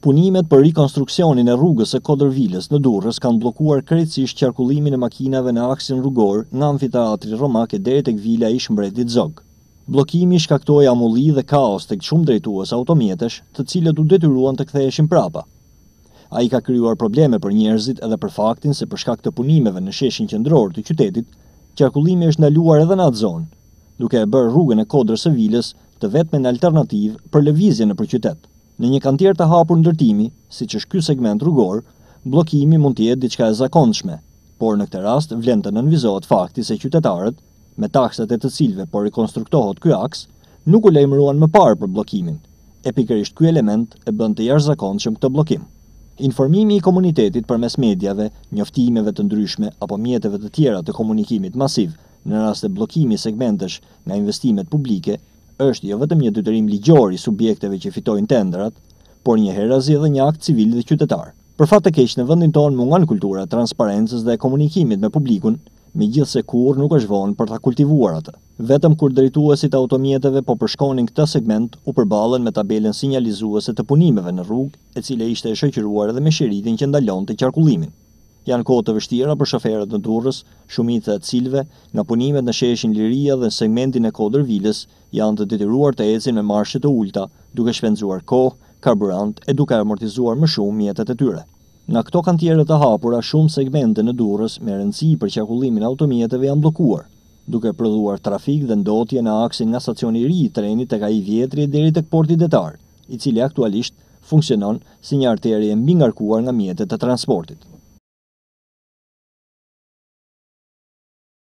Punimet për rekonstruksionin e rrugës e Kodërvilës në Durrës kanë blokuar krejtësisht qarkullimin e makinave në aksin rrugor nga amfiteatri Romake deri tek vila i mbretit Zog. Blokimi shkaktoi amulli dhe kaos tek shumë drejtues automjetesh, të cilët u detyruan të ktheheshin prapa. Ai ka krijuar probleme për njerëzit edhe për faktin se për shkak të punimeve në sheshin qendror të qytetit, qarkullimi është ndaluar edhe në atë zonë, duke e bërë rrugën e Kodrës së Vilës të vetmen alternativë për lëvizjen nëpër qytet. Në një kantier të hapur ndërtimi, si që shky segment rrugor, blokimi mund të jetë diçka e zakonshme, por në këtë rast vlen të nënvizohet fakti se qytetarët, me taksat e të cilëve po rikonstruktohet ky aks, nuk u lajmëruan më parë për bllokimin. E pikërisht ky element e bën të jashtëzakonshëm këtë bllokim. Informimi i komunitetit përmes mediave, njoftimeve të ndryshme apo mjeteve të tjera të komunikimit masiv në rast e blokimi segmentesh nga investimet publike është jo vetëm një detyrim ligjor i subjekteve që fitojnë tendrat, por një herazi edhe një akt civil dhe qytetar. Për fat të keq në vendin tonë mungon kultura e transparencës dhe komunikimit me publikun, megjithse kurrë nuk është vonë për ta kultivuar atë. Vetëm kur drejtuesit e automjeteve po përshkonin këtë segment, u përballën me tabelën sinjalizuese të punimeve në rrugë, e cila ishte e shoqëruar edhe me shiritin që ndalonte qarkullimin. Janë kohë të vështira për shoferët në Durrës, shumica e cilëve nga punimet në sheshin Liria dhe segmentin e Kodër Vilës janë të detyruar të ecin me marshe të ulta, duke shpenzuar kohë, karburant e duke amortizuar më shumë mjetet e tyre. Në këto kantiere të hapura, shumë segmente në Durrës me rëndësi për qarkullimin e automjeteve janë bllokuar, duke prodhuar trafik dhe ndotje në aksin nga stacioni i ri i trenit tek ai i vjetri deri tek porti detar, i cili aktualisht funksionon si një arterie mbi ngarkuar nga mjetet e transportit.